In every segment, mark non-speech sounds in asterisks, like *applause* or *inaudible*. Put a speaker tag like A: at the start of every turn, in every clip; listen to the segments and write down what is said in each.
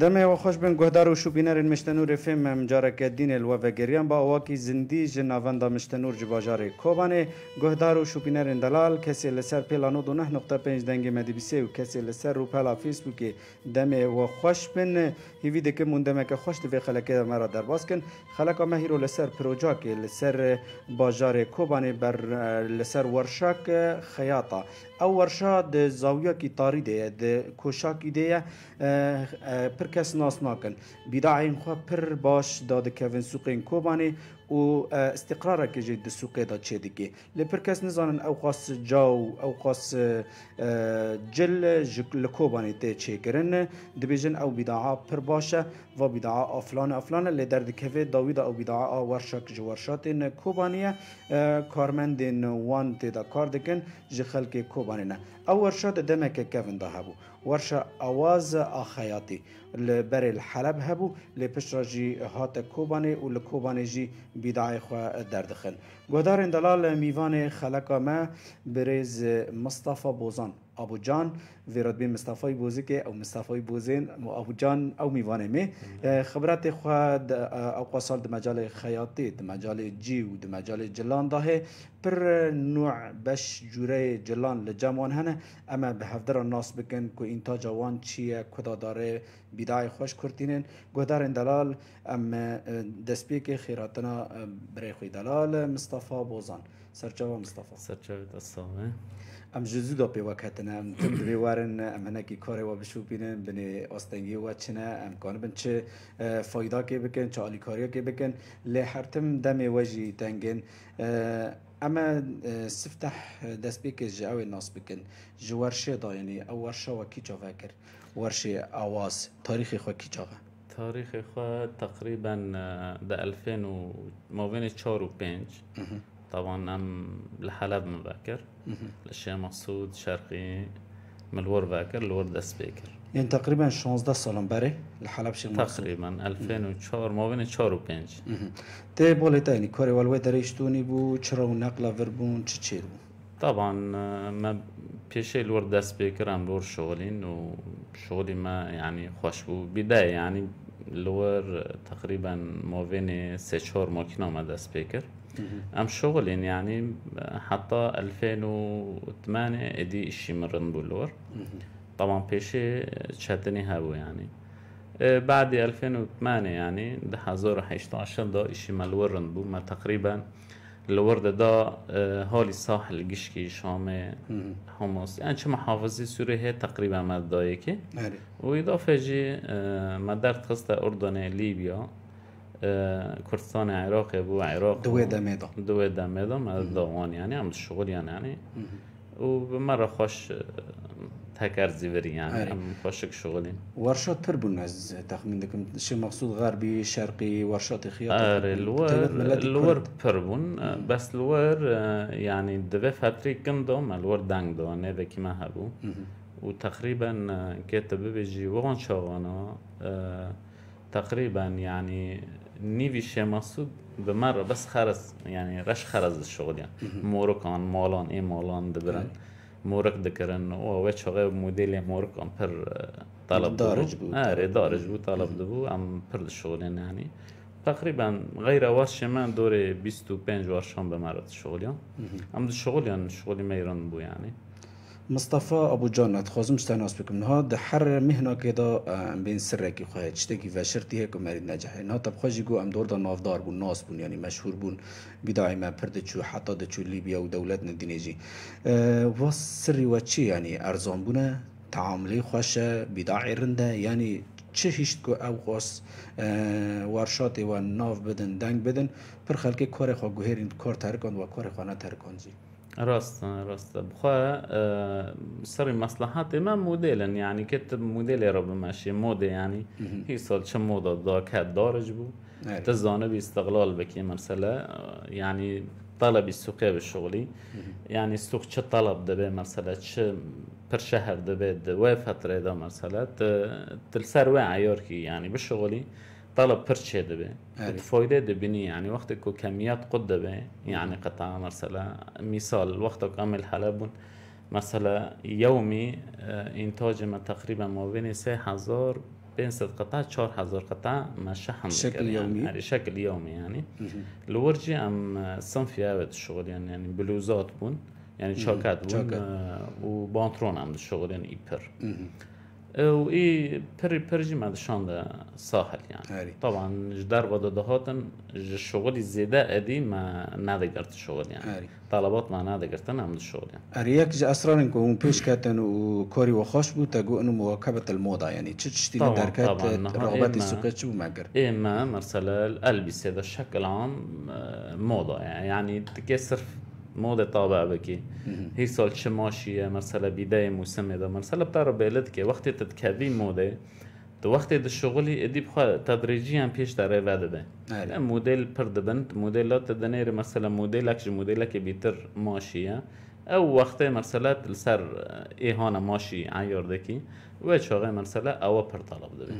A: دمه و خوش بن گهدار و شوبینر مشتنور فیلم مجارک دین الوفا گریان با واکی زندی جناوندا مشتنور جباجار کوبانه گهدار و شوبینر دلال کسی لسر پیلانو دو نه نقطه پنج دنگ مدیبیسه و کسی لسر رو پلا فیسبوکی دمه و خوش بن هیوی دکه موندمه که خوش دوی خلکه مرا در باز کن خلکا مهیرو لسر پروژا که لسر باجار کوبانه بر لسر ورشاک خیاطا او ورشا د زاویه کی تاری ده د کوشاکی ده پر کس ناس ناکن بیداعین خو پر باش داد کوین سوقین کوبانه او استقرار کې جې د سوقې دا چې دیګه لپر کس نزانن او خاص جاو او خاص جل لکوبانه ته چې کرن د بیژن او بدعا پر باشه و بدعا افلان افلان له درد کې داوود او بدعا ورشک جو ورشات نه کوبانه کارمند وان ته دا کار دکن ژ خلک کوبانه او ورشات دمه کې کوین ده هبو ورشا آواز آخیاتی لبر الحلب هبو لپشرا جی هات کوبانه و لکوبانه جی بیدعی خواه دردخل گودار اندلال میوان خلقا ما بریز مصطفى بوزان ابو جان زیرا به مصطفی بوزی که او مصطفی بوزین او ابو جان او میوانه می خبرات خود او قصال د مجال خیاطی د مجال جی و د مجال جلان ده پر نوع بش جوره جلان لجمان هنه اما به هفدر ناس بکن که این جوان چیه کدا داره بیدای خوش کرتینن گودار دلال ام دسپی که خیراتنا برای خوی دلال مصطفی بوزان سرچاو مصطفی سرچاو دستامه ئەم ژزی دۆپێوە کەتنە ئەم دەوێوارن ئەم هەنەکی کارێەوە بشوپینن بنێ ئۆستەنگیوە چنە ئەم کۆن بن چ فۆیداکێ بکەن چالیکاریەکێ بکەن لێ هەرتم دەمێ وەژی تەنگن ئەمە سفتح دەستپێکێ ji ew ê nas bikin ji werşê dayenî ew werşewa kîça vekir werşê awaz tarîxê xwe kîçaxe
B: تاریخ خو تقریبا د 2000 ماوین 4 و 5 طبعا انا لحلب مباكر الشيء مقصود شرقي من الور باكر الور دست باكر
A: یعنی يعني تقریبا 16 سالم بره
B: لحلب شیم تقريبا 2004 ما بين 4 و 5
A: تي بولی تا كوري کاری ولوی بو چرا و نقل وربون چی چی
B: طبعا اه، ما پیش لور دست بکرم لور شغلين و شغلي ما يعني خوش بو بدايه يعني لور تقريبا ما بين 3 4 ماكينه ما دست بکر ام شغلين يعني حتى 2008 ادي اشي من رنبولور طبعا بيشي تشاتني هاو يعني إيه، بعد 2008 يعني ده حزور عشان ده اشي مال ورنبو ما تقريبا الورد دا إيه، هولي صاحل قشكي شامي حمص يعني محافظي محافظة هي تقريبا ما دايكي وإضافة جي إيه، ما قصة أردن ليبيا كردستان عراقي بو عراق دوي دميدا دوي دميدا ما داوان يعني عمل شغل يعني يعني ومرة خوش اه، تهكر زيفري يعني عم خوشك شغلين
A: ورشات تربون از تخمين دكم شي مقصود غربي شرقي ورشات خياطة الور الور
B: بربون اه، بس الور يعني اه، دبي فاتري كندوم الور دانغ دو نه بكي ما هبو وتقريبا كتب بيجي وغن شغانا تقريبا يعني نیوی شماسو به مرا بس خرز یعنی رش خرز الشغل يعني مورکان مالان ای مالان دبرن مورک دکرن و و چاقه مدل مورکان پر اه، طلب دارج بود آره دارج بود طلب دو ام پر الشغل یعنی تقريبا غير واش شمان دوري 25 وار شام بمرات شغليان ام الشغل يعني شغلي ميران بو يعني
A: مصطفى ابو جانت خوازم استناس بكم نها ده حر مهنا كده بين سرك خواهد شتكي و شرطي هيك مريد نجح انها طب خواجي جو ام دور دا نافدار بون ناس بون يعني مشهور بون بداعي ما پرد چو حتى ده چو ليبيا و دولت ندينيجي و سري و چي يعني ارزان بونه تعاملي خوشه بداعي رنده يعني چه هیشت که او خواست ورشات و ناف بدن دنگ بدن پر خلک کار خواه گوهرین کار ترکان و کار خانه ترکان زید
B: راست راست بخا آه، سري مصلحاتي ما موديلا يعني كتب موديلي ربما ماشي مودي يعني هي صار شو موضة ضاك هاد دارج بو تزانه باستغلال بكي مرسلة يعني طلب السوقي بالشغلي يعني السوق شو طلب دبي مرسلة شو بر شهر دبي دو فترة دا مرسلة تلسر وعيوركي يعني بالشغلي طلب برشة دبي فايدة دبني يعني وقتك كميات قد دبي يعني قطع مثلا مثال وقتك عمل حلب مثلا يومي اه، إنتاج ما تقريبا ما بين سه هزار بين ست قطع چهار هزار ما شحن بشكل يومي يعني شكل يومي يعني الورجي أم صنف يابد الشغل يعني يعني بلوزات بون يعني شاكات بون اه، وبانترون عم الشغل يعني إيبر واي بري برجي ما شان ساحل يعني هاري. طبعا جدار بدا دهاتن الشغل الزيادة ادي ما نادي قرت الشغل يعني هاري. طلبات ما نادي قرت انا الشغل يعني
A: اريك جا اصرار و بيش كاتن وكوري وخوش بو تقو انه مواكبة الموضة يعني تشتي دركات رغبات السوق شو ما
B: قر اما مرسلة الالبسة هذا الشكل عام اه، موضة يعني, يعني تكسر مود طابع بكي هي سال شماشية مرسلة بداية موسم ده مرسلة بتعرف بيلتك وقت تتكابي مودة تو وقت د شغلی ادی بخوا تدریجی هم پیش داره وده ده مدل پر دبند مدلات دنیر مثلا مدل اکش مدل که بیتر ماشیه او وقت مرسله لسر اه، ای هانا ماشی عیار دکی و چاقه مرسله او پر طلب دبی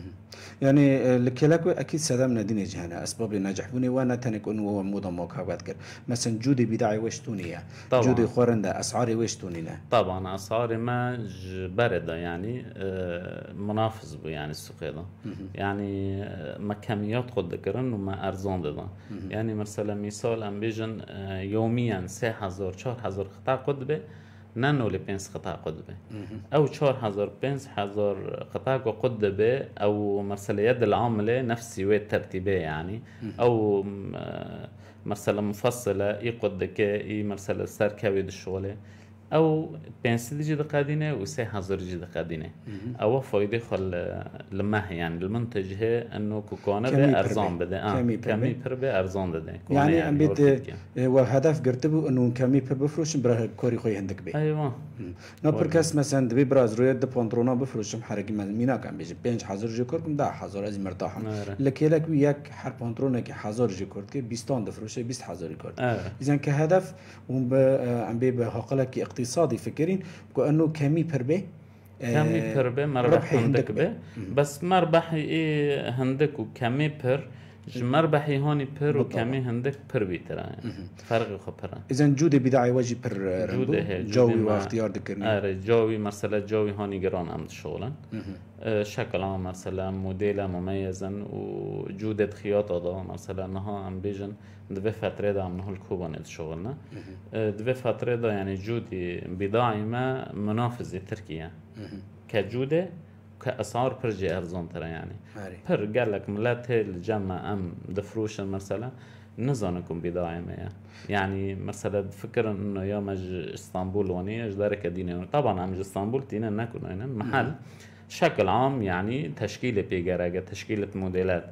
A: يعني اه، لکلکو اكيد سدم ندين جهنا اسباب النجاح بني وانا تنك انو موضة باد کرد مثلا جودي بداعي وشتونية طبعا. جودي خورندا اسعاري وشتونينا
B: طبعا اسعاري ما بردة يعني اه، منافذ بو يعني السوق هذا يعني ما خود دکرن و وما ارزان ده يعني مثلا مثال ام بيجن يوميا چهار هزار خطا خود قطبه نه نولی پنس قطع قطبه او چهار هزار پنس هزار قطع قطبه او مرسل يد العامله نفسي ويت ترتيبه يعني او مرسله مفصله اي قدك اي مرسله سار كاوي الشغله او بنسل جي قادينة وسي حظر جي دقادينه او فايده خل لمه يعني المنتج هي انه كوكونا بي ارزان بده اه كمي كمي بده ارزان بده يعني, يعني ام بيت
A: وهدف قرتبو انه كمي فروش براه كوري خوي عندك بي ايوه نو بركاس مثلا دبي براز رويا د بونترونا بفروش حرق ميناك عم بيجي بينج حظر جي كوركم دا حظر ازي مرتاح لكيلك وياك حر بونترونا كي حظر جي كورك 20 دفروشه 20 حظر كورك اذا كهدف عم بي هقلك اقتصادي فكرين كأنه كمي اه، بربي
B: كمي بربي مربح هندك بي بس مربح إيه هندك وكمي بر جمر بحي هوني بير وكمي هندك بر بيترا يعني فرق خو
A: اذا جودي بداعي واجي بر جودي هي جوي واختيار دكرني
B: اره جوي مثلا جوي هوني جران امد شغلا شكلا مثلا موديلا مميزا وجودة خياطة دا مرسلا نها ام بيجن دو فترة دا منه الكوبان شغلنا دو فترة دا يعني جودي بداعي ما منافذ تركيا كجودة كأسعار برجي أرزون ترى يعني ینی قال لك ملات هێ الجامعة أم دفروش مەرسەلە نزانكم بداعمة يعني مثلا فكر انه يوم اج اسطنبول وني اجدارك ديني طبعا عم اسطنبول تينا ناكل محل بشكل عام يعني تشكيله بيجراجة تشكيله موديلات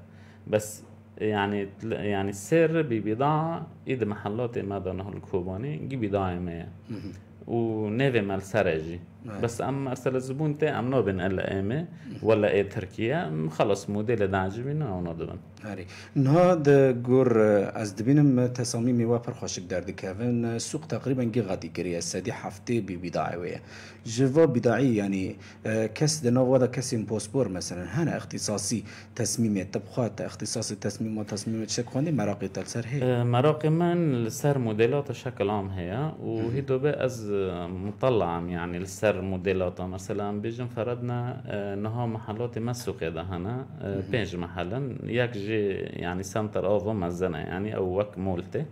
B: بس يعني يعني السر ببضاعة إذا محلات ما نهر الكوباني جي بضاعة مية مال سرجي نعم. بس اما ارسل الزبون تاعي نو بين الا امه ولا ايه تركيا خلص موديل دعجبنا نعم، ونضمن
A: هاري نهاد جور از دبينم تصامیمی وافر خوشك در دکوین سوق تقریبا گیغاتی کری سدی هفته بی بیداعی جو بداعي يعني كاس کس نو ودا كاس امبوسبور مثلا هنا اختصاصي تصميم طبخات اختصاصي تصميم وتصميم تصمیم مراقي مراقی تل هي
B: آه، مراقي من سر موديلات شكل عام هي وهي دوبي از مطلع يعني السر اكثر موديلات مثلا بيجن فرضنا آه، نها محلات ما سوق هنا آه، بينج محلا ياك جي يعني سنتر اوفو مزنا يعني او وك مولتي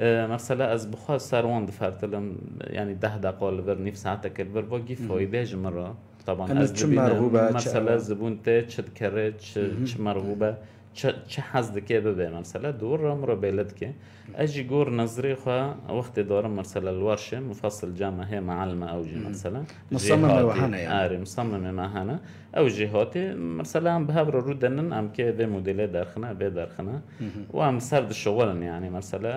B: آه، مثلا از بخوا سروان دفرتلم يعني ده دقال بر نيف ساعة كل بر باقي فايده مرة طبعا از مرغوبة مثلا زبون تي تشد كرت مرغوبة چه, چه حز دکه ببه مرسله دور رم رو بیلد که اجی گور نظری خوا وقت دارم مرسله الورشه مفصل جامعه هي معلمة او مثلا مرسله مصممه وحنا يعني آره مصمم معهنا او جهاتي مرسله هم به رو دنن ام که به مدل درخنه به درخنه و هم سرد شغلن يعني مرسله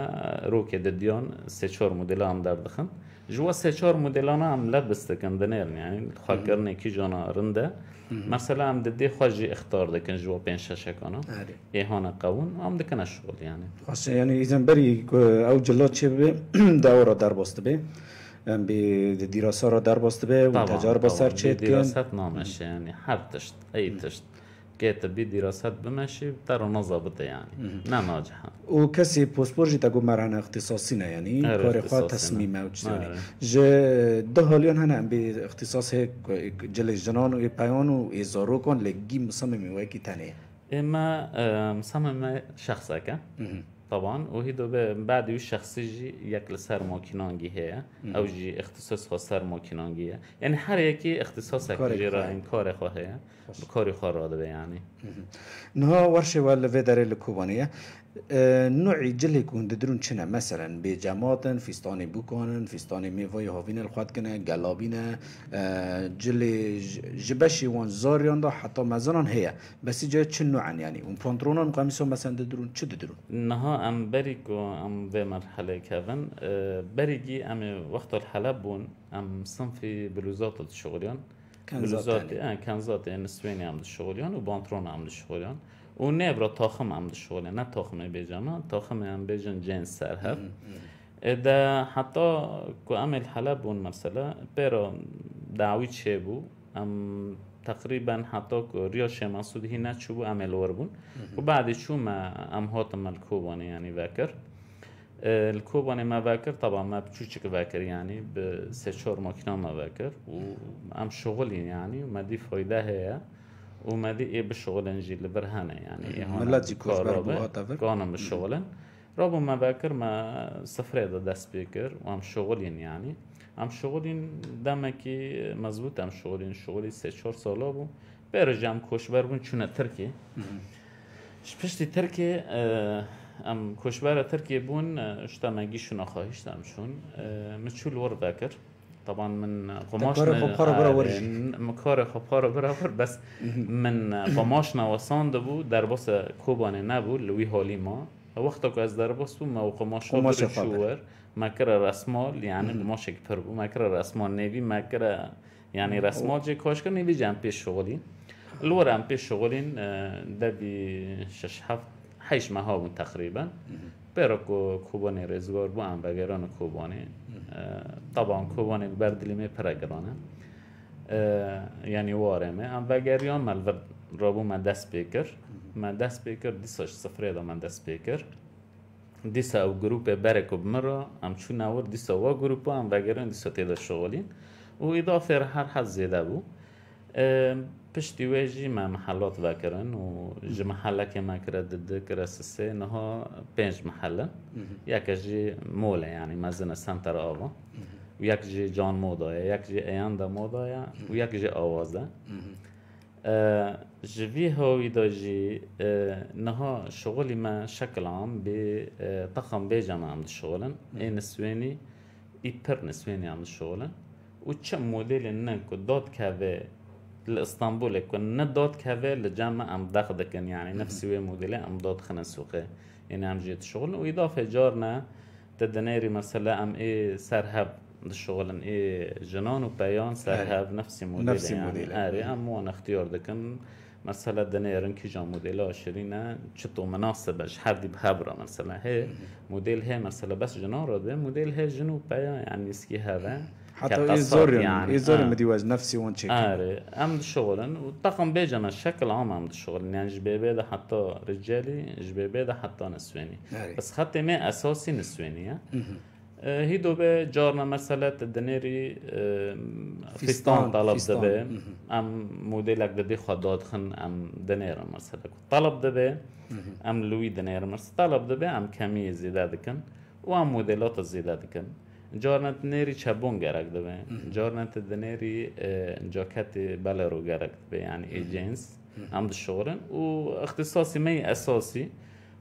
B: رو که دديون سه چهار مدله هم دردخن جوا سه چهار مدلانا هم لبستکن دنر يعني خاکرنه کی جانا رنده مثلا آره. هم ددي خواجي اختر دكن جوا بين شاشكانا اي هون قون هم کنه شغل یعنی
A: خاص یعنی اذن بری او جلات شي دوره در به به دراسه را در باسته به و تجارب سر چه
B: نامشه یعنی هر تشت ای تشت که به دراست بمشی و در آنها ضابطه یعنی نه ماجحه
A: و کسی پسپرشی تا گو مرهن اقتصاسی نه یعنی کاری خواه تصمیمه و چیزی آره. و ده حالیان همه اقتصاسی جلی جنان و پیان و ازارو کن لیکه گی مساممی که تنه
B: اما مساممی شخصه که طبعا وهيدا بعد الشخص جي ياكل سر ماكينانجي هي او جي اختصاصها سر ماكينانجي هي يعني هر يكي اختصاصك جي را این کار خواه هي بكاري خواه راده يعني
A: نها ورشه وال فيدر الكوبانيه آه، نوع جلی کن درون چنه مثلا به جماعتن فیستان بکنن فیستان میوای هاوین الخواد کنه گلابینه آه، جلی جبشی وان زاریان دا حتی مزانان هیا بسی جای چه یعنی اون پانترونان قمیسا مثلا درون چه درون
B: نها ام بری ام به مرحله کردن آه، بریگی ام وقت الحلب بون ام صنفی بلوزات شغلیان
A: بلوزات
B: كنزات يعني هم عمل و وبانترون هم الشغليان او نه هم shughle na toxum تاخم هم بیجان جنس سر hab ده حتی که امیل الحلب اون مسئله پیرا دعوی چه بو ام تقریبا حتی که ریا شمسود هی نه چو بو ام وار بون و بعدی چو ما ام هاتم الکوبانه یعنی وکر الکوبانه ما وکر طبعا ما بچوچک وکر یعنی به سه چهار ماکینا ما وکر و ام شغلی یعنی و ما فایده هیه اومدی ای به شغل بر برهنه یعنی ملت جی کار ورک کانم به شغل را ما بکر ما سفره دا دست بیکر و هم شغلین یعنی هم شغلین دمکی مضبوط هم شغلین شغلی سه چهار سالا بود برجم کشور بون چونه ترکی پشتی ترکی ام کشور ترکی بون اشتمگی شنا خواهشتم چون مچول ور بکر طبعا من قماشنا مكاره خب برا آره، خب براور بس من قماشنا وصانده بو در باس کوبانه نبو لوی حالی ما وقتا که از در باس بو ما قماش ها شور رسمال یعنی قماش پر بو مکر رسمال نوی مکره یعنی رسمال جه کاشکر نوی جم پیش شغلی هم پیش شغلین در بی شش هفت بود تقریبا برای خوبانی رزگار بو هم بگران خوبانی طبعا کوبانه بردلی می پرگرانه یعنی وارمه هم و گریان مل را بو من دست بیکر من دست بیکر دیساش صفره دا من دست بیکر دیسا او گروپ برکو بمرا ام چون نور دیسا وا گروپ هم بگران دیسا تیدا شغالین و اضافه هر حد زیده بود پشتی وێژی مامەحەڵۆت باکردن و ژ محەلەکێ ماکرە دکرە سسێ نەها پێنج محەلە یەکەژی مۆلە ینی سنتر سنتەرەوە و یەکژی جان مۆدایە یەکژی ئەیاندا مۆدایە و یەکژی ئاوازە ji vî hewî da jî niha şixulî me şekilan bi texan bêja me em dişixulin ê niswênî î pir niswênî em dişixulin û çi modelên ne ku dadkeve لاسطنبول كن ندوت كهذا لجامع ام داخدك يعني نفسي وي موديلا ام دوت خنا سوقه يعني ام جيت شغل واضافه جارنا تدنيري مثلا ام اي سرهب الشغل اي جنون وبيان سرهب نفسي موديل نفسي موديلا يعني اري آه، ام وانا اختيار دكن مثلا دنير كي جون موديل 20 تشطو مناصب اش حد بهبره مثلا هي موديل هي مثلا بس جنون رده موديل هي جنوب يعني سكي هذا حتى يزور يعني. يزورن آه. واز
A: نفسي وان شيء اري
B: ام شغلن والطقم بيجا انا الشكل عام ام شغلن يعني جبابي ده حتى رجالي جبابي ده حتى نسواني بس خطي ما اساسي نسواني آه. آه، هيدو به جارنا مثلا الدنيري آه، فستان طلب دبه ام موديلك بدي خد دادخن ام دنيرا مثلا طلب دبه ام لوي دنيرا مثلا طلب دبه ام كمية زيادة دكن وام موديلات زيادة دكن جارنت نری چبون گرک دبه جارنت دنری جاکت بله رو گرک به یعنی ایجنس هم شغلن و اختصاصی می اساسی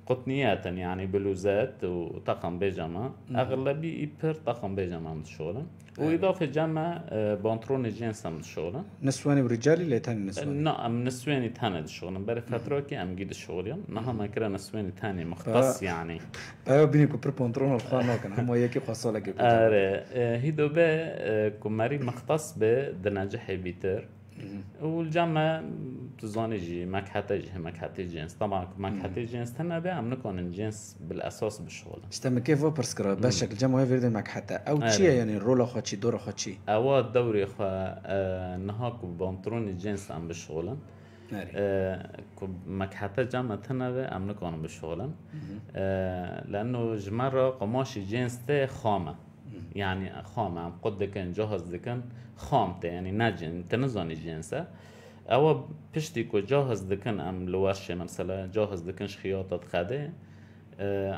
B: قطنيات يعني بلوزات وطقم بيجاما اغلبي بير طقم بيجاما من الشغل واضافه جاما آه، بنطلون جينس من الشغل
A: نسواني ورجالي اللي تاني نسواني
B: نعم نسواني تاني الشغل بري فتره كي ام جيد الشغل يوم نها ما كره نسواني تاني مختص يعني
A: *laughs* ايوه بني كبر بنطلون الخانه كان هم يكي خاصه لك اري آه،
B: آه، هيدو بي كماري مختص بدناجح بيتر والجامعة جي مكحتة جي مكحتة جنس طبعا مكحتة جنس تنا عم نكون الجنس بالاساس بالشغل
A: شتم كيف شكل جامعه الجامعة يفيد مكحة او تشي يعني الرولا خوتشي دورة خوتشي
B: او الدوري خو اه، نهاك بنطرون الجنس عم بالشغل اه، مكحتة جامعة تنا عم نكون بالشغل اه، لانه جمرة قماش جنس تي خامه يعني خام هم قد دکن جهاز دکن خام ته یعنی يعني نجن تنزانی جنسه او پشتی که جهاز دکن ام لوشه مثلا جهاز دکنش خیاطت خده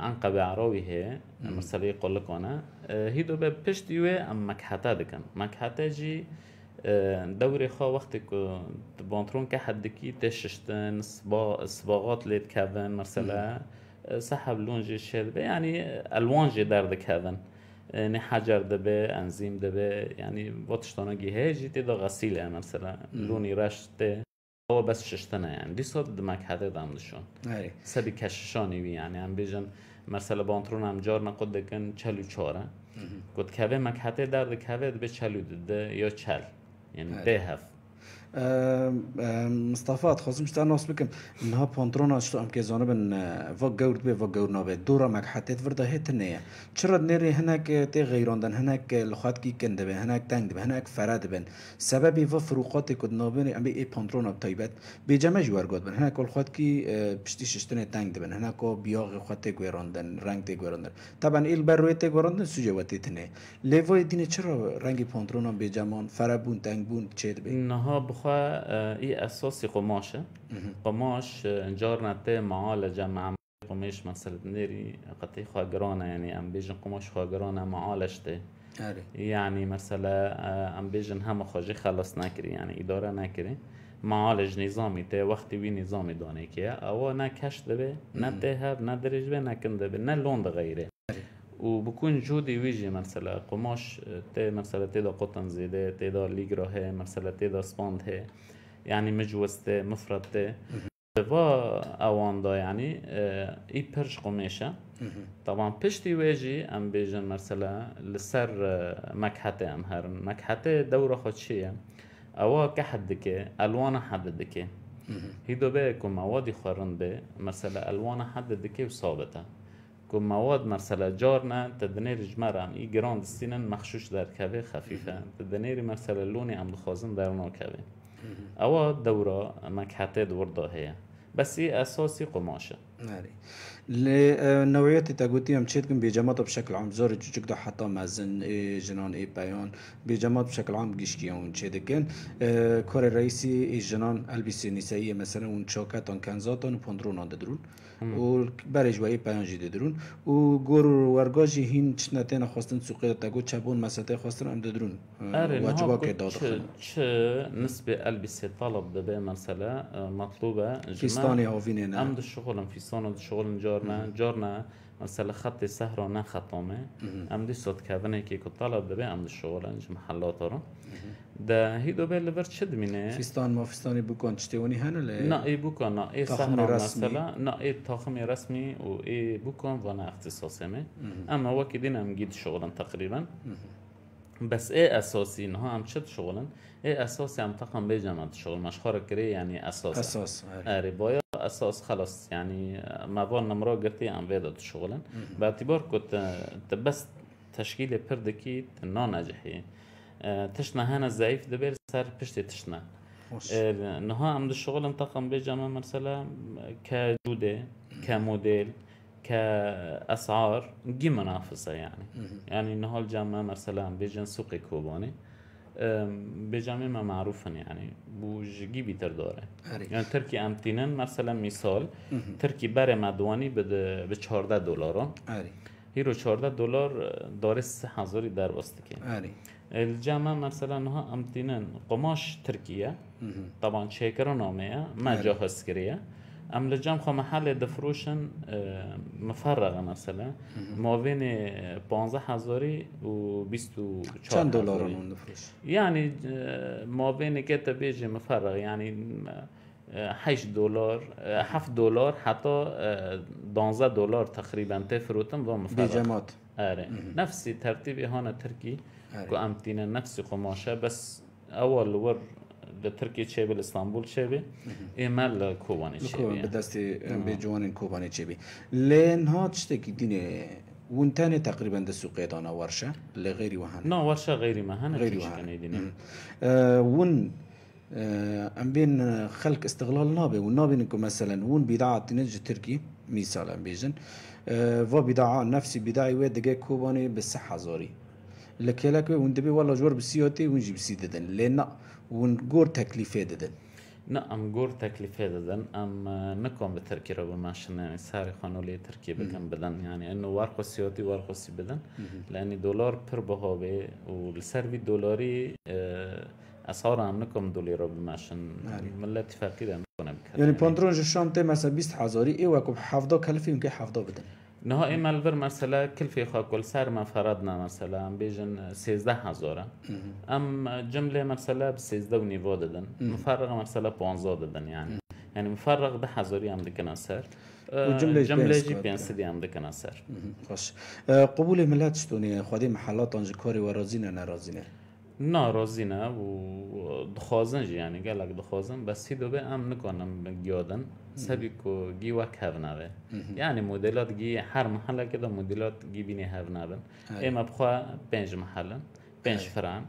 B: عنقا آه، بعراوي هي مثلا يقول لك انا آه، هيدو باب بشتي وي ام مكحتا دكان مكحتا جي آه، دوري خا وقت كو بونترون كحد كي تششتن سباغات لید کردن مرسلا سحب لونجي شاد يعني الوان جي دار دكافن نه حجر انزیم انزیم یعنی يعني بوتشتنا جهاجي تدا غسيلة مثلا لونی رشته او بس ششتنا یعنی دی صد دمک حتی دامدشون های آره. سبی کششانی بی یعنی هم بیجن مثلا بانترون هم جارنا قد كن چلو چاره قد مکهده در حتی درد کوه به چلو ده یا چل یعنی آره. ده هفت
A: مصطفى تخصم شتا نوصل لكم نها بونترونا شتو ام كيزون بن فوق اه، جورد بي فوق جورد نوبي دورا ماك حتى تفرد هيت نيا تشرد نيري هناك تي غيرون دن هناك الخات كي كند بن هناك تانك بن هناك فراد بن سببي في فروقات كود نوبي ام بي بونترونا بتايبت بجمع جوار جود بن هناك الخات اه، كي بشتيش شتنه تانك بن هناك بياغ خات تي غيرون دن رنگ تي غيرون دن طبعا ال بروي تي غيرون دن سوجي واتي تنه ليفو دين چرا رنگ بونترونا بجمان فرابون تانك بون چيد بي نها
B: خواه ای اساسی قماشه قماش انجار تي معالجه مع قماش مثلا بنيري قطعی خواه گرانه یعنی ام بیجن قماش گرانه جرانا معالجته آره. یعنی مثلا ام بیجن همه خواجه خلاص نکری یعنی اداره نکری. معالج نظامی ته وقتی وی نظامی دانه که او نه کشت به نه تهب نه درج به نه کنده به نه لوند غیره وبكون جودي ويجي مثلا قماش تي آه، تي تيدا قطن زيدة تيدا ليجرا هي تي تيدا سباند هي يعني مجوزتي تي دفا اواندا يعني اي آه، برش قماشة طبعا بشتي ويجي ام بيجن مثلا لسر آه، مكحتة ام هرن مكحتة دورة خدشية اوا كحدك الوانا حددك هيدو بيكم مواد خرن مثلا مرسلة حد حددك وصابته که مواد مرسله جار نه جمر هم ای گران دستینن مخشوش در کوه خفیفه دنیر مرسل لونی هم خوازن در کبه او دوره مکحته دور داهیه بس ای اساسی قماشه
A: نوعیت تاگوتی هم کن بیجامات بشکل عام زور چوچک دو مازن مزن جنان ای بیان بیجامات بشکل عام گشکی تشیتکن چید کور کار رئیسی جنان البیسی نیسایی مثلا اون کنزاتان پندرون آده درون و برای جوایی پیان جیده درون و گور ورگاجی هین چنا تینا خواستن سوقی تا گو چبون مساته خواستن ام درون واجبا که داد خلا
B: چه نسبة البسه طلب به مرسله اه، مطلوبه فيستاني هاوينينا ام دو شغلم فيستان دو شغلم جارنا جارنا مثلا خط سهر نه خطامه ام دو صد کردن که طلب به ام دو شغلم محلات رو ده هیدو بیل برتشد منه
A: فستان ما فیستانی بوکان تشتونی هنا له نه ای
B: بوکان نا ای رسمی مثلا نا اي طاقم رسمي و اي و نه اختصاصي مه اما هو كدينا گید شغلن تقریبا بس ای اساسی نه هم شد شغلن؟ ای اساسي هم طاقم به شغل. مش خارج کری يعني اساس اساس اري اساس خلاص يعني موان نمرا قرتي ام بيدت شغلا باعتبار كنت بس تشكيل بردكيت نجحی ضعیف هەنە سر پشت سەر نه تشنە نها ئەم شغل تەقم به جامە مثلا کە جوده، کە مۆدل کە اسعار، گی منافسه یعنی ینی مثلا جامە سوق کوبانی به ما بێجامێ يعني معروفن یعنی بوو بیتر داره یعنی ترکی ئەمتینن مثلا مثال ترکی بەرێ مەدوانی به 14 دلاران رو 14 دلار داره سه هزاری واسطه کرد الجامع مثلا ها امتنان قماش تركيا طبعا شيكر نومية ما جو هسكريا ام لجام خو محل دفروشن مفرغ مثلا ما بين 15000 و 24 چند دلار دفروش یعنی یعنی، ما بین کتا بیجه مفرغ یعنی یعنی، 8 دلار 7 دلار حتى 12 دلار تقريبا تفروتم و مفرغ بجمات اره نفس ترتیب هانه ترکی نفس تینە بس اول بەس ئەوە لەوەەر لە
A: ترکی چێبێ لە ئستانبول چێبێ ئێمە إيه لە کۆوانی دەستی نعم. بێجوانین کۆبانی چێبێ لێن هاات شتێکی وانتاني تقريبا ده سوقيت انا ورشه لغير وهن نو ورشه غير ما هن غير وهن ون ام بين خلق استغلال نابي والنابي نكون مثلا ون بضاعه تنج تركي مثال ام بيجن آه و بضاعه نفسي بضاعي ويد دقيق كوباني بس زوري لكلاك وندبي والله جور بسيوتي ونجيب سيددن لنا ونقور تكلفة ددن
B: نعم گور تكلفة دادن ام آه، نكون بتركي ترکیب رو ماشین یعنی يعني سری خانولی ترکیب کم بدن يعني إنه ورق سيوتي ورق سي بدن لأن دلار پر بها به و سری دلاری اسعار آه، هم نکن دلار رو به ماشین ملت فقیر هم يعني
A: یعنی پانترون شام ته مثلا 20 هزاری ای و کب 17 کلفیم که بدن
B: نهائي مالفر مرسله كلفة خاكل سر ما فرضنا مرسله عم بيجن 13000 ام جمله مرسله ب 13 ونيفو ددن مفرغه مرسله 15 ددن يعني يعني مفرغ ده حزوري عم دكنا سر وجمله جمله جي بيان سدي عم دكنا سر
A: خوش قبول ملت شتوني خادي محلات انج كوري ورازينه نارازينه
B: نه راضی نه و دخوازن جی یعنی گلک دخوازن بس هی به نکنم گیادن سبی کو گی و کف نوه یعنی مدلات گی هر محله که دا مدلات گی بینی هف نوه ایم پنج محلن پنج فران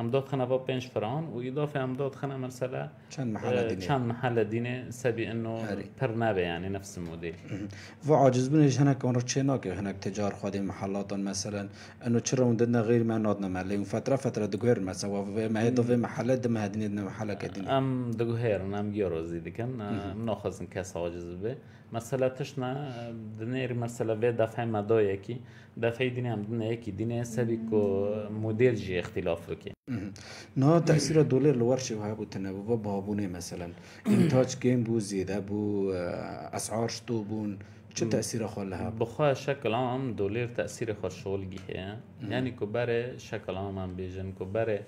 B: امداد خانه با 5 فرعون و اضافه امداد خانه مرسله
A: چند محل اه، دینه چند
B: محل دینه سبي انه پر نبه يعني نفس الموديل
A: و عاجز بنش هناك اون رچنا که هناك تجار خادم محلات مثلا انه چرا وندنا غير ما نادنا مالي فتره فتره دغير مثلا و ما اضافه محلات ما هدين محل كدين
B: ام دغير نام يورو زيدكن ناخذ كاس عاجز به مثلا تشنا اه، دنير مثلا به دفع مدايكي دفعه دین هم یکی دین سبی که مدل جی اختلاف رو که
A: نه تاثیر دلار لور شو ها بود نه و بابونه مثلا انتاج گیم بو زیده بو اسعار شتو بون چه تاثیر خواله ها
B: بخوا شکل هم دلار تاثیر خوش شغل گیه یعنی که بره شکل هم هم بیجن که بره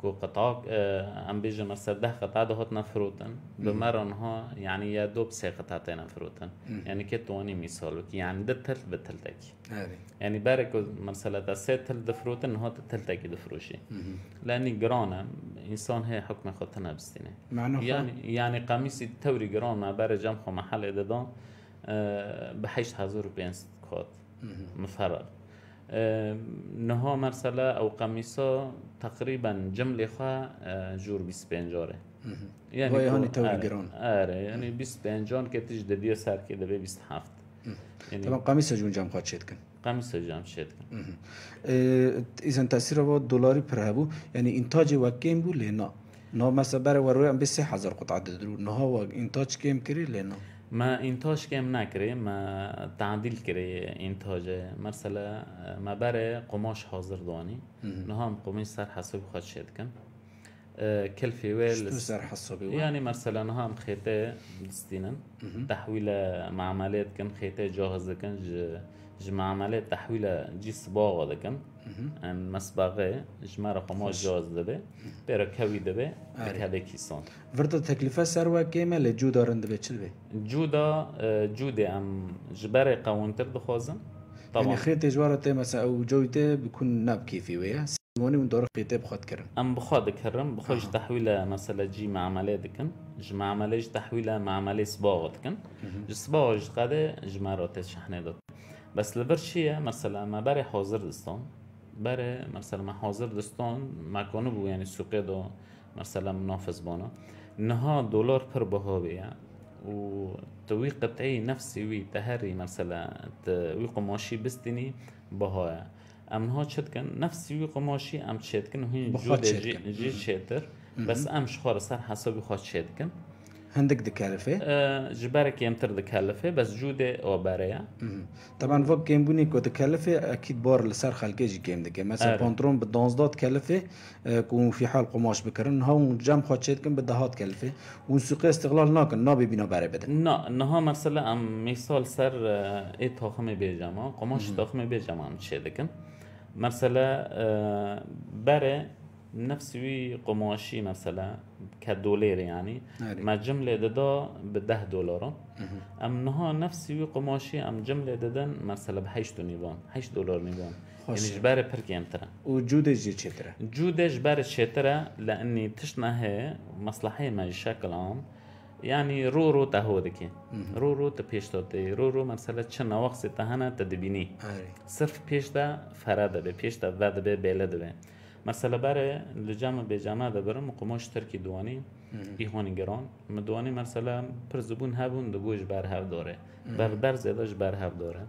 B: کو قطع آه، ام بیجن ده قطع ده هات نفروتن بمرن ها يعني يا دوب سه قطعتين نفروتن يعني كي تواني مثال يعني ده تلت بتل یعنی يعني بارك مثلا ده سه تلت دفروتن هات تلت تاكي دفروشي لاني گرانه انسان هي حكم خاطنا یعنی يعني يعني قميصي توري جرانا بار جمع محل ده آه، بحيش هزور بينس کات مفرق نها مرسله او قمیسا تقریبا جمله خواه جور 25 آره
A: یعنی وایهانی توی گران
B: آره یعنی 25 که تیج ددیو سر که دبی 27 یعنی طبعا قمیسا
A: جون جام خواهد شد کن
B: قمیسا جام شد کن
A: ایزن تاثیر با دلاری پر هبو یعنی انتاج وکیم بو لینا نه مثلا برای وروی هم به 3000 قطعه درو نه ها انتاج کم کری لینا
B: ما انتاج کم نکری، ما تعدیل کری انتاج مثلا ما برای قماش حاضر دوانی نهام قماش سر حساب خود شد کن کل فیول سر حساب یعنی مثلا هم خیت دستینا تحویل معاملات خیته جاهز کن جمع عمله تحويل جيس سباغ دکم ان مسبقه جمع رقمها جاز دبه برا کوی دبه کله کیسان
A: ورده تکلیفه سر و کیمه له جو دارند به چل
B: جو دا جو د ام جبر قوانتر بخوازم طبعا يعني خير
A: تي تمس او جويته بكون ناب كيفي ويا سيموني من دور خيته بخواد كرم
B: ام بخواد كرم بخوش آه. تحويل مثلا جي معمله دكن ج معمله تحويل معمله سباغ دكن ج سباغ قده جمرات شحنه دكن بس لبر چیه مثلا ما بر حاضر دستان بر مثلا ما حاضر دستان مکانه بو یعنی سوقه دا مثلا منافس بانا نها دلار پر بها بیه و توی قطعی نفسی وی تهری مثلا توی قماشی بستنی بها ام ها چت کن نفسی وی قماشی ام چت کن هین جو جی چتر بس ام شخار سر حسابی خواهد چت کن
A: هندك دكالفة
B: آه جبارك يمتر دكالفة بس جوده و باريا
A: طبعا وقت جيم بوني كو دكالفة أكيد بار لسر خلقه جي جيم دكالفة مثلا أره. آه. بونترون بدونزدا تكلفة که كون في حال قماش بکرن اون جام کالفه. بدهات سوق استقلال استغلال ناكن نه بينا باري بدن
B: نا نها مثلا ام مثال سر إي تاخم بيجاما قماش تاخمي بيجاما شد کن مثلا باری نفسي قماشي مثلا كدولار يعني عارف. ما جملة ددا بده دولار ام نها نفسي قماشي ام جملة ددن مثلا بهشت نيوان هشت دولار نيوان يعني جبار برك ينترا وجودش جي تشترا جودش جبار تشترا لاني تشنا هي مصلحية ما بشكل عام يعني رو رو تهودكي رو رو تبيشتوتي رو رو مثلا چنا وقت تهنا تدبيني عارف. صرف بيشتا فرادة بي بيشتا ودبي بلدبي بي. مثلا برای لجام به جمع ده برم قماش ترکی دوانی هانی گران دوانی مثلا پر زبون هبون دو گوش بر داره بر در زیداش بر داره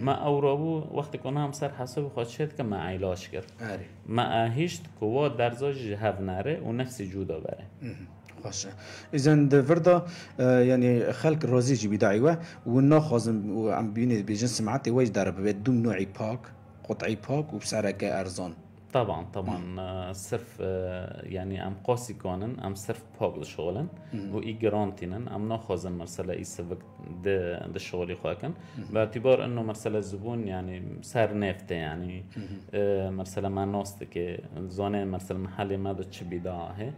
B: ما او رابو وقتی کنه هم سر حساب خود شد که ما علاش کرد آره. ما هیشت کوا درزاش هف نره و نفس جودا بره
A: باشه اذن دفردا یعنی خلق رازی جی بیدعی و بی عم سمعتی بجنس داره وجه دوم نوعی پاک، قطعی پاک و بسرک ارزان
B: طبعا طبعا صرف یعنی یعنی ام قاسي كانن ام صرف بابل شغلن و اي جرانتينن ام ناخذن مرسلا اي سبك ده ده شغلي خواكن باعتبار انه مرسله زبون يعني یعنی سر نافته یعنی یعنی، مرسله ما ناست كي زونه مرسله محلي ما ده چه بيداعه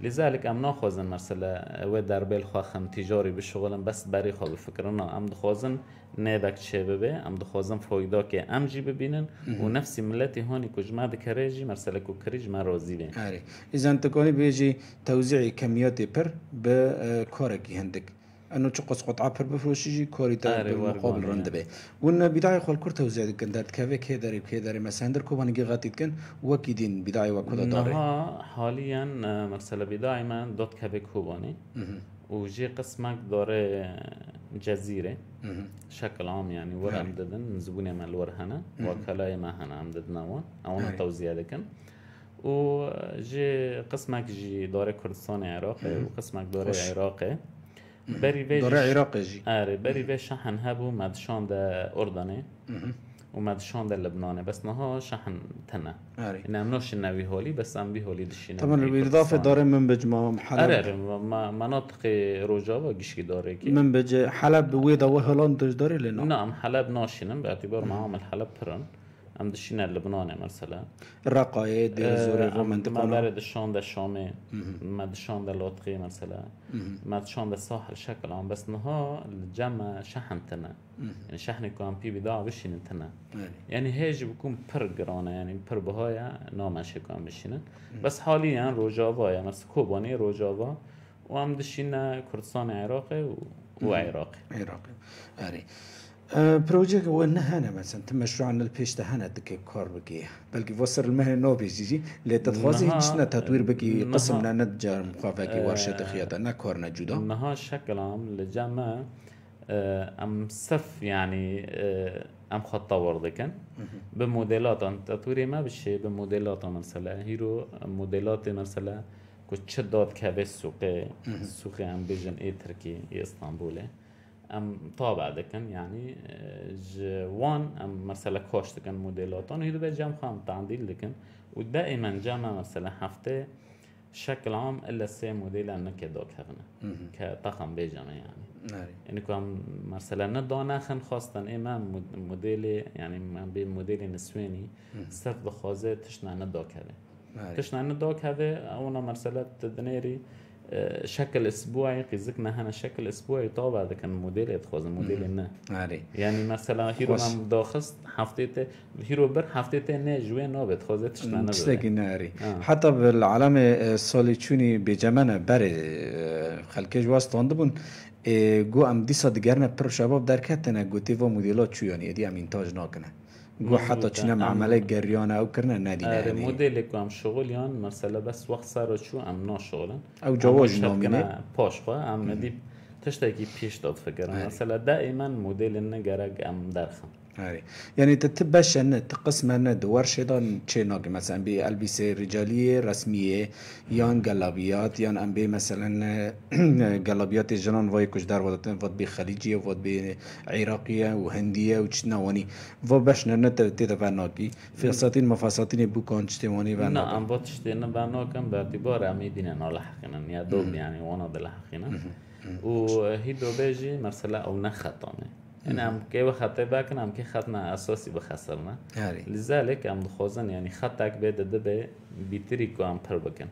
B: لذلك ام ناخذن مرسلا و در بال خواخن تجاري بشغلن بس بري خوا بفكرنا ام دخوزن نه چه ببه ام خوازم فایده که ام جی ببینن و نفسی ملتی هانی کج ما دکره جی کو کریج ما راضی بین آره
A: ایزان تکانی بیجی توزیع کمیات پر به کارکی هندک انه تشقص قطع پر بفروشی جی كوري تا بالمقابل آره، به اون بدايه خل كرت وزاد كندات كافي كي داري كي داري مثلا در كوبان كي غاتيت كان دین بدایه و دار نه
B: حالیا مرسل بدایه من داد کافی کوبانی وجي قسمك دوري جزيرة شكل عام يعني ورا عم ددن زبوني ما الور هنا وكلاي ما هنا عم ددنا وان اونا توزيع دكن و جي قسمك جي دوري كردستان عراقي وقسمك دوري عراقي بري بيش دوري عراقي جي اري بري بيش شحن هبو مدشان دا اردني اومد شان در لبنانه بس نها شحن تنه آره. نه نوش نوی هولی بس ام بهولي دشينا طبعا بالاضافه داره
A: من بج ما حلب آره آره
B: ما مناطق روجاوا قشكي داره که من
A: بج حلب ويدا وهولند داره لنا
B: نعم حلب ناشينا باعتبار معهم حلب برن هم دشتين لبنان مثلا
A: الرقايد زوريفو منطقة ما برد
B: الشام ده شامي ما ده لاطقي مثلا ما الشام ده ساحل شكل عم بس نها الجمع شحن تنا يعني شحن كان بي بضاعه بشين تنا يعني هيج بكون بر یعنی يعني بر بهايا نامش كان بشين بس حاليا روجافا يعني مثلا كوباني روجافا وعم دشين كردستان عراقي و... وعراقي عراقي آره
A: پرۆژێک ئەوە نەهانە مەچەند مەشروعانە پێشتە هەنە دکێ کار بگێ بەلکی بۆ نو مەهێ نۆبێجیجی لێ دەخوازی هیچ نە تەتویر بگی قسم لە نەتجارم خواافکی واشێتە أه، خیەتە
B: نەکار نەجودا مەها شەکەڵام لە جامە أه، ئەم سەف ینی يعني، ئەم أه، خەتە وەردەکەن بە مۆدلاتان تەتوری مە بشێ بە مۆدلاتە مثلا هیرۆ مۆدلاتی مەسەلە کو چ داد کەبێ سوقێ سوخی ئەم بێژن ئێ ترکی ئێستانبولێ ام طابع دکن یعنی اه، جوان ام مثلا کاش دکن دكن موديلاتان هيدو بيت جام خام تعديل دكن ودائما جامع مثلا هفته شکل عام الا سه مدل سي که انك دوك که تخم بيجام يعني ناري يعني كم مثلا ندانا خن خاصة مدل یعنی من به مدل نسواني صرف دخوازه تشنا ندوك هفه تشنا ندوك کرده اونا مثلا تدنيري شكل اسبوعي قيزكنا هنا شكل اسبوعي طابع هذا كان موديل يتخوز موديل نه عري يعني مثلا هيرو هم داخست هفتيت هيرو بر هفتيت نه جوي نو بتخوز
A: تشنا نه تشتكي ناري آه. حتى بالعالم اه، سوليتشوني بجمانة بري اه، خلقه جواز تاندبون اه، گو ام دیسا دیگر نه پر شباب در کتنه گوتی و مدیلات چو یعنی ادی ام انتاج ناکنه گو حتی چینم عمله گریانه او کرنه ندینه آره مدل
B: که هم شغلیان مثلا بس وقت سر چو ام ناشغلن او جواز نامینه پاش خواه ام ندیب تشتاکی پیش داد فکرم مثلا دائما مدل
A: نگرگ هم درخم هاري يعني تتبش أن تقسم أن دوار شيطان تشينوك مثلا البسه رجالية رسمية يان قلابيات يان أم بي مثلا قلابيات *clears throat* جنان واي كوش دار وضتن فض بي خليجية وض بي عراقية وهندية وشنواني فو باش نرنا تتفناكي في ساتين مفاساتين بوكان شتواني بنا نا
B: أم بوت شتينا بنا باعتبار أمي دينا لحقنا يا دوب يعني وانا دلحقنا وهيدو بيجي مرسلة أو نخطانه يعني عم كي بخطي باكن عم كي خطنا اساسي بخسرنا لذلك عم دخوزن يعني خطك بيد دبي بيتريكو عم پر بكن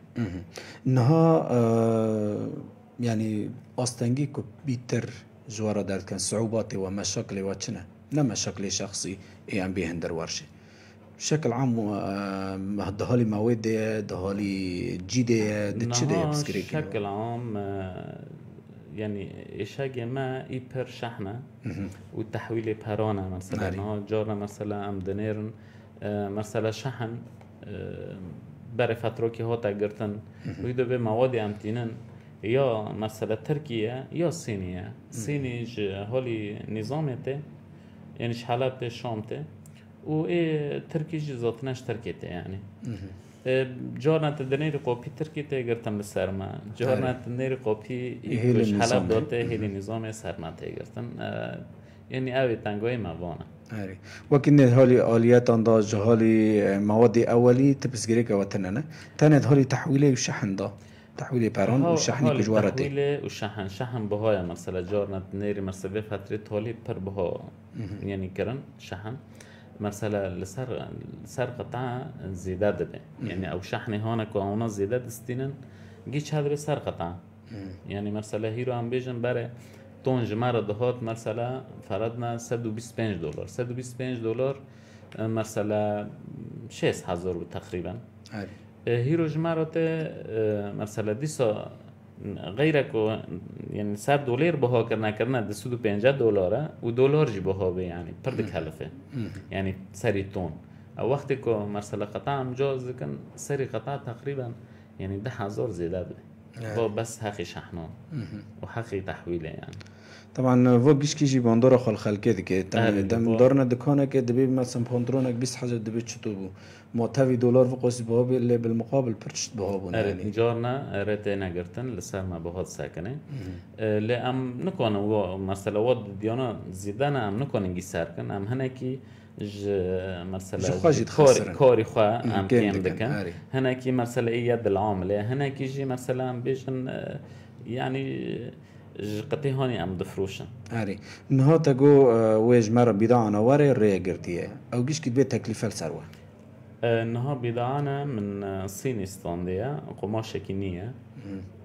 A: نها آه، يعني استنجي كو بيتر جوارا دارت كان صعوباتي ومشاكلي وشنا لا مشاكلي شخصي اي ام بي هندر ورشي بشكل عام آه، دهالي مواد دهالي جيدة دتشدة بسكريكي بشكل عام
B: آه، يعني إشاقة ما إيبر شحنة والتحويل بهرانة مثلا نهار آه، جارنا مثلا أم دنيرن آه، مثلا شحن آه، برای فترو که ها تگرتن ویدو به مواد امتینن یا مثلا ترکیه یا سینیه سینی حالی نظامته یعنی حلب شامته و وتركيجي زوتناش تركيته يعني جورنا تدنيري قوبي تركيته قرتم بسرما جورنا تدنيري قوبي إيكوش حلب دوته هيلي نظام سرما تيقرتم يعني اه، اوي تنگوي موانا
A: آره وكن هالي آليات اندا جهالي مواد اولي تبسگري كواتننا تنه هالي تحويله وشحن دا تحويل بارون وشحن كجوارة
B: تحويل وشحن شحن بها مثلا جارنا نيري مثلا فترة تولي بر بها يعني كرن شحن مثلا السرقه السرقه تاعها زداد يعني او شحنه هونك وهون زيادة ستينن جيش هذا سرقه قطع يعني مثلا هيرو عم بيجن برا تونج جمارة دهات مثلا فرضنا 125 دولار 125 دولار مثلا 6000 تقريبا هيرو جمارة مثلا ديسا غیرک یعنی سر دلار بها کرنا کردن ده سود و پنجه دلاره و دلار جی بها به یعنی پر کلفه یعنی سری تون او وقتی که مرسل قطع هم جاز کن سری قطع تقریبا یعنی ده هزار زیده بده با بس حق شحنان و حق تحویله یعنی
A: طبعا و گیش کیجی باندار خال خلکه دیگه دم دارن دکانه که دبی مثلا پاندرونک 20 هزار دبی چطور بود معتوی دلار و قصد بها به بالمقابل پرچت بها بونه اره
B: جارنا رت نگرتن لسر ما بهاد سکنه اه، لی ام نكون و مثلا ود دیانا زیدن ام نكون گی سرکن ام هنه ج مثلا كوري كوري خوا ام كيم دكن هنا مثلا يد العامله هناكي جي مثلا بيجن يعني قطي هوني ام دفروشن
A: اري نهاتا جو واج مر بضاعه نواري ريا قرتيه او جيش كتبه تكلفه لسروه
B: النهار بضاعنا من الصين آه، اسطن قماشة كينية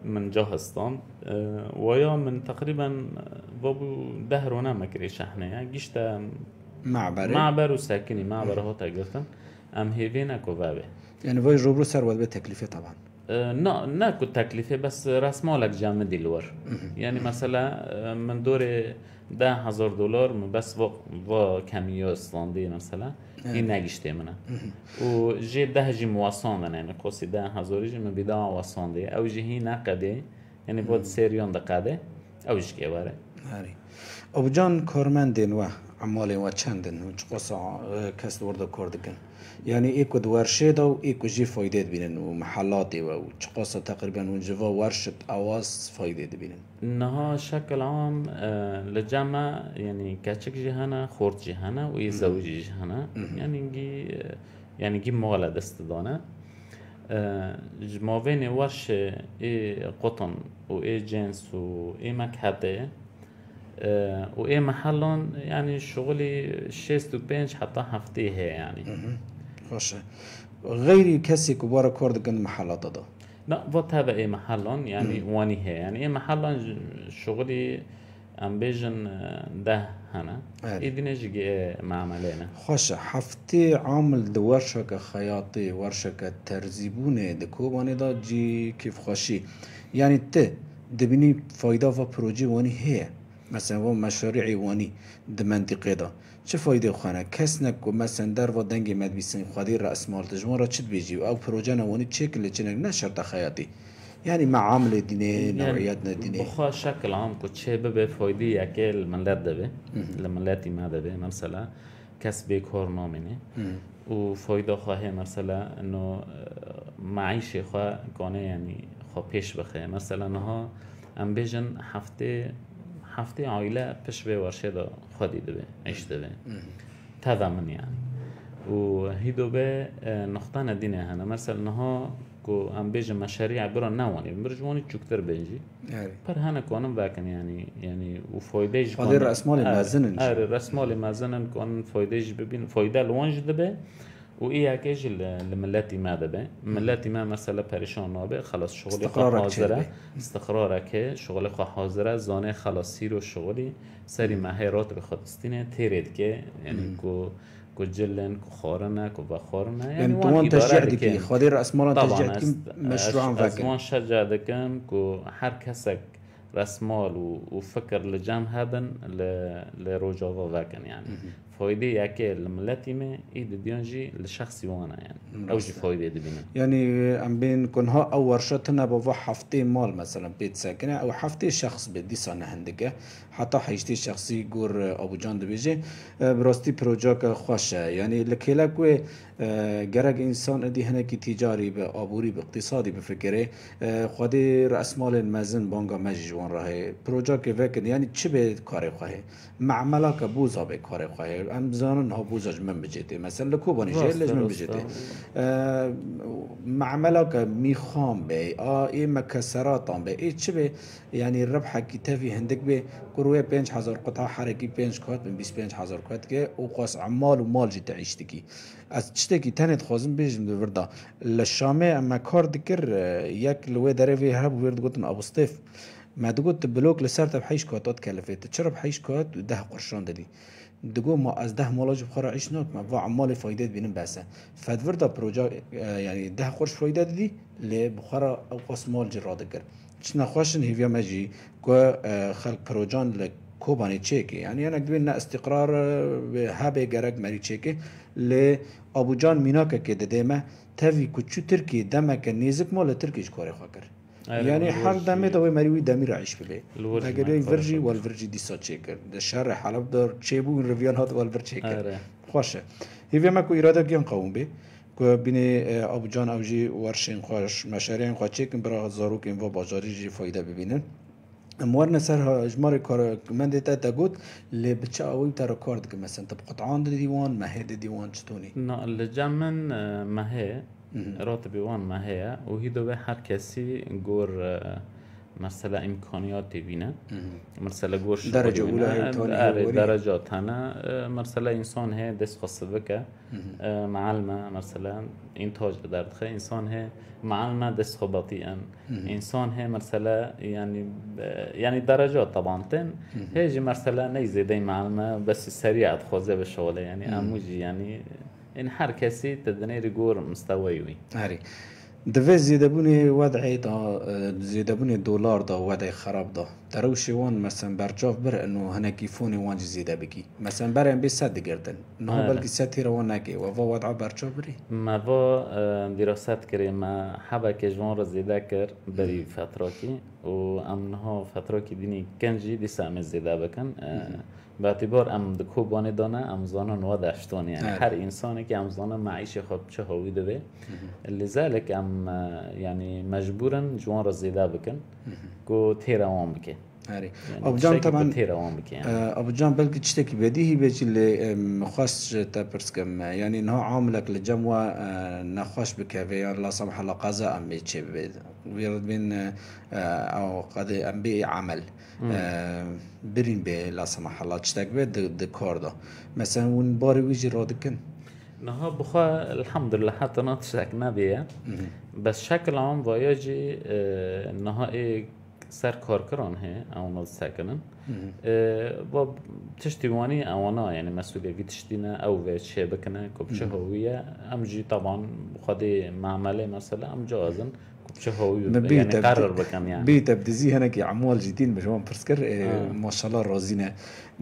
B: من جه آه، ويا من تقريبا آه، بابو دهر ونا مكريش احنا جيشت يعني
A: معبر معبر
B: وساكني معبر هو تقلتن ام هيفينا كوبابي
A: يعني فوي سر ولا بتكلفة طبعا
B: نا نا كنت تكلفة بس راس مالك جامد الور يعني مثلا من دور ده هزار دولار بس و كمية اسطندية مثلا این نگیشته منه و جه ده جی مواسانده نه یعنی قصی ده هزاری جه من بیده آواسانده او جه هی نقده یعنی بود سریان ده قده او جه که باره
A: او جان کارمندین و عمالین و چندین و چه قصه کس دورده کردگن يعني ايكو ورشيدا و ايكو جي فايدات بينن ومحلاتي و تشقاصة تقريبا و ونجفا ورشت اواز فايدات بينن
B: نها شكل عام آه، لجمع يعني كاتشك جهانا خورت جهانا و زوجي جهانا يعني جي آه، يعني جي مغلا دست دانا آه، جماوين ورش اي قطن و اي جنس و اي مكهده و اي محلون يعني شغلي شيست و بنج حتى هفته هي يعني باشه
A: غير كسيك ورا كورد قند محلات ده
B: لا فوت هذا اي محلون يعني واني هي يعني اي محلون شغلي امبيجن آه، ده هنا ايدنا جي معملنا
A: خوش حفتي عامل دو ورشك خياطي ورشك دكو واني دا جي كيف خوشي يعني ت دبني فايدة و بروجي واني هي مثلا و مشاريعي واني دمنطقه ده چه فایده خانه کس نکو مثلا در و دنگ مدویسن خوادی خودی را اسمال تجمع را چت بیجی و او پروژه نوانی چکل چنگ نه شرط خیاتی یعنی معامل دینه یعنی نوعیت ندینه بخوا
B: شکل عام کو چه به فایده یکی الملت دبه الملتی ما دبه مثلا کس بیکار نامینه و فایده خواه مثلا انه معیش خواه کنه یعنی خواه پیش بخه مثلا ها ام هفته هفته عائله پش به ورشه دا خودی دەبێ ئەش دەبێ تادا من یعنی و هی هیدو اه، نقطه ندینه هنه هەنە نها که هم بیجه مشاریع برا نوانی ناوانێ مرجوانی چکتر بینجی پر هنه کانم باکەن یعنی یعنی و فایده ایش کانم رسمال مزنن ڕسمالی رسمال مزنن کانم فایده ایش ببین فۆیدە لۆنج دەبێ و ای یکیش لملتی ما دبه ملتی ما مثلا پریشان نابه خلاص شغل خواه حاضره استقراره که شغل خواه حاضره زانه خلاصی رو شغلی سری مهارات به خودستینه تیرید که یعنی کو کو جلن کو خارنه کو بخارنه یعنی, یعنی وان تشجیع دکی خالی رأس راس تشجیع دکی مشروعا فکر از من شجع دکم کو هر کسک رسمال و فكر لجام هبن لروجاوا فاكن يعني یعنی. فايده ياكي الملتي ما ايد ديانجي لشخصي وانا يعني اوجي فايده دبينا
A: يعني ام بين كون ها اول شوت هنا بوح حفتي مال مثلا بيت ساكنه او حفتي شخص بدي سنه هندقه حتى حيشتي شخصي جور ابو جان دبيجي براستي بروجاك خوشه يعني لكيلك و گرگ انسان ادی هنه کی تجاری به آبوری به اقتصادی به فکره خود رأس مال مزن بانگا مجیوان راهه پروژه که وکن یعنی چه به کار خواهه معملا که بوزا به کار خواهه بکرد ئەم بزانن ئەو بۆ ژمن بجێتێ مەسەر لە کۆبنی لەژمن بجێتێ معمەلاکە میخۆم بێ ئا ئێمە کە سەراتان بێ ئێ چ بێ ینی ڕبحەکی تەوی هەندێک هندك بي 5 5000 قطعه حركي 5 کات من 25000 هزار كي وقص عمال ومال و مالجی از ئەس شتێکی تەنێت خۆزم بێژم دەوردا لە شامێ ئەمە کار دکرد آه، یەک لێ دەرەێ هەبوو وێرد گوتن ئەوستێف. ما دقوت بلوك لسر تب حيش كات اتكلفت تشرب حيش كات ده قرشان ددي دقو ما از ده مالاج بخرا عيش نوت ما فا عمال فايدات بينن باسا فدور دا بروجا يعني ده قرش فايدة ددي لبخرا او قاس مال جرا دقر چنا خوشن هيفيا مجي كو خلق بروجان لك كوباني تشيكي يعني انا قبل استقرار هابي جرق مري تشيكي ل ابو جان ميناكا كده ديما تفي كوتشو تركي دمك نيزك مال تركيش كوري خاكر
B: يعني حال
A: دمي دوي مريوي دمي رایش بلي اگر یک ورجي والورجي دي دیسا چه ده شهر حلب دار چه بو رویان هات والورجي ورژی خوشه هیوی ما كو اراده گیم قوم بي كو بینه اه، ابو جان او جي ورشين خوش مشارین خوش چکن برا زارو که و بازاری جي فايده ببينن موارنا سر اجمار كار من دي تا گوت اللي بتشا اوي تا ريكورد مثلا تب قطعان ديوان ما هي ديوان شتوني
B: لا الجامن اه، ما هي رابطه بیوان هیا و هی به هر کسی گور مثلا امکانیات بینه مثلا گور درجه اولا آره، درجه تنه مثلا انسان هی دست خاصه بکه معلمه مثلا این تاج درد خیلی انسان هی معلمه دست خباطی ان انسان هی مثلا یعنی یعنی درجه طبعا تن هیجی مثلا نیزه دی معلمه بس سریع خوزه به شغله یعنی اموجی یعنی ان هر کسی تدنه ری گور مستوی
A: وی هری دوی زیدبون وضعی دا زیدبون دلار دا وضع خراب دا دروشی وان مثلا برجاف بر انو هنکی فون وان زیده بگی مثلا بر ام بی صد گردن نه آه. بلکی صد تیر وان نگی و وا وضع برجاف بری
B: ما وا آه، دراست کری ما حبا کجوان را زیده کر بری فتراکی و امنها فتراکی دینی کنجی دیسا ام زیده بکن آه، به اعتبار ام دکو بانه دانه امزانه نواد اشتانه یعنی هر انسانی که امزانه معیش خب چه هاوی دوه لذلك ام یعنی مجبورن جوان را زیده بکن که
A: تیر اوام بکن
B: آره ابو جان طبعا
A: ابو جان بلكي تشتكي بديهي بيجي اللي خاص تبرس كم يعني انه عاملك لجموه نخوش بك يعني لا سمح الله قضاء ام يتشي بين آه، او قد بي عمل آه، برين بي لا سمح الله تشتاك بي دكوردا مثلا ون باري ويجي رودكن نها بخوا الحمد لله حتى تشتاك
B: نبي آه. بس شكل عام فياجي نها سر کار کران هه اونا سکنن واني او انا یعنی مسؤوليه تشتی او و چه بکنه کب چه هویه امجی طبعا خود معمله مثلا امجا ازن شو يعني قرر بكم يعني بيتا
A: بدي زي هناك عموال جديد مش هون برسكر إيه، آه. ما شاء الله رازينه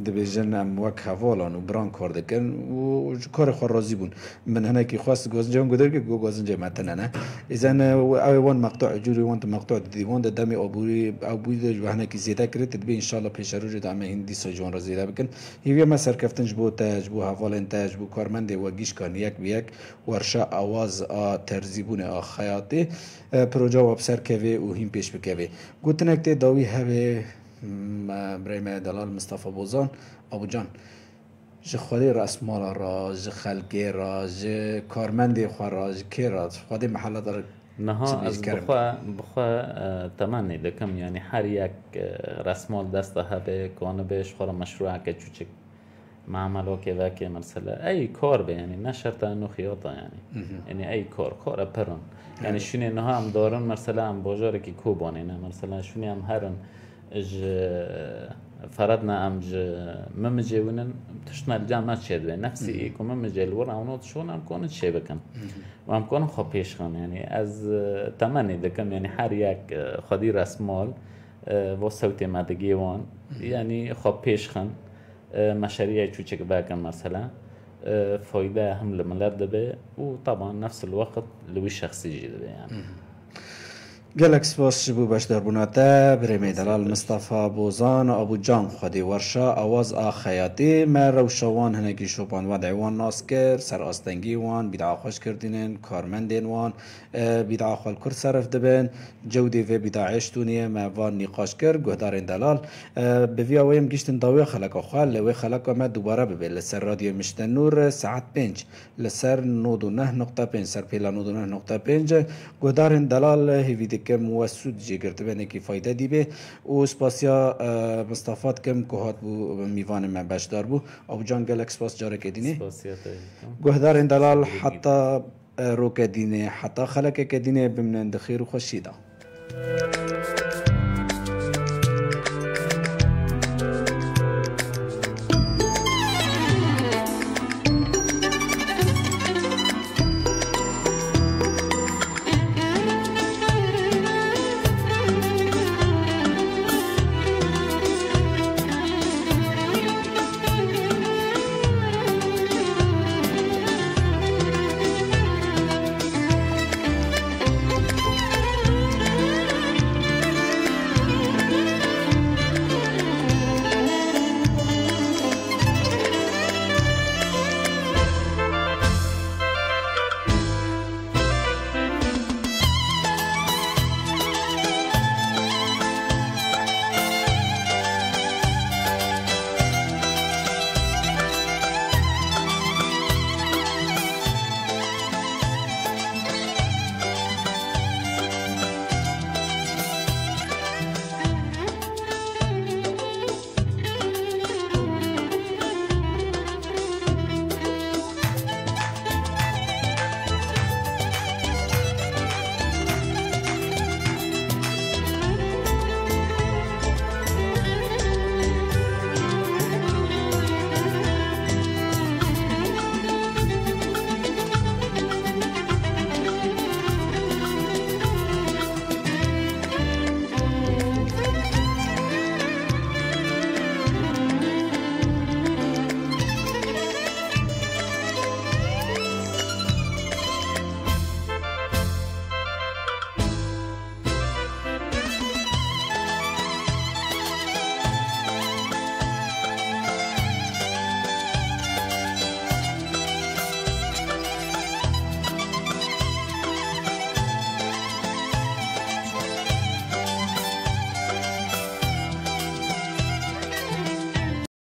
A: دبیژن ام وک حوالان و بران کار دکن و کار خور راضی بون من هنه که خواست گازنجه هم گدر که گو گازنجه متنه نه ایزن او وان مقطع جوری وان تو مقطع دیوان ده دم آبوری آبوری ده و هنه که زیده کرد تدبی انشالله پیش رو جد همه هندی ساجوان را زیده بکن هیوی ما سرکفتنج بو تج بو حوالان تج بو کارمند و گیش کان یک بی یک ورشه آواز آ ترزیبون آ خیاتی پروژه و بسر کوه و هیم پیش بکوه گوتنک ده داوی هوه برای دلال مصطفی بوزان ابو جان ج خودی رسمالا را ج خلقی را ج کارمندی خو را ج کی را خودی محل دار نها از بخوا
B: بخوا تمنی دکم یعنی هر یک رسمال دست به کان بهش خورا مشروع که چوچک ها که وکی مرسله ای کار به یعنی نه شرط یعنی یعنی ای کار کار پرن یعنی بله. شونی نها هم دارن مرسله هم باجاره که کوبانه نه مرسله شونی هم هرن فەرەتنا ئەم مەمە جێونن تشتنا لەجامما چێدوێ نەفسی ئیکمە مەجێلوە ئەوە چۆن ئەم کۆن چێ بکەم وام کۆن خۆ پێشخانێنی ئەس تەمەنی دەکەم ینی هەریەک خودی ڕسمۆل بۆ سەوتێ مادەگیێوان ینی خۆ پێشخن مەشەریە چوچێک باکەم مەسەلا فۆیدا هەم لە ملەر دەبێ و تاوان نفس الوەقت لەوی شخصیژی دەبێ یان.
A: گەلک سپۆس بوو بەش دەربوونەتە برێمەی دەلال مستەفا بۆزان ئەبوو جان خودی وەرشە ئەوەز ئاخەیەتی مەرە و شەوان هەنێکی شوپان وە دەیوان ناس کرد سەر ئاستەنگی وان بیداخۆشکردێن کارمەندێن وان بیداخۆل کورد سەرف دەبێن جەودی وێ بیداعشتونیە مەوان نیقاش کرد گۆدارێن دەلال بڤیا ویم گشتن داوێ خەلەکە خوال لەوێ خەلەکە مە دووبارە ببێت لەسەر رادیۆ میشتە نور سعات پێنج لەسەر 9 سەر پێلا 9 گۆدارێن دەلال هیویدی کم و سود جگرت و نکی فایده دی به او سپاسیا مستفاد کم که هات بو میوان من بشدار بو او جان گلک سپاس جاره کدینه گه دار اندلال حتی رو کدینه حتی خلک کدینه بمنند خیر و خوشیده Thank you.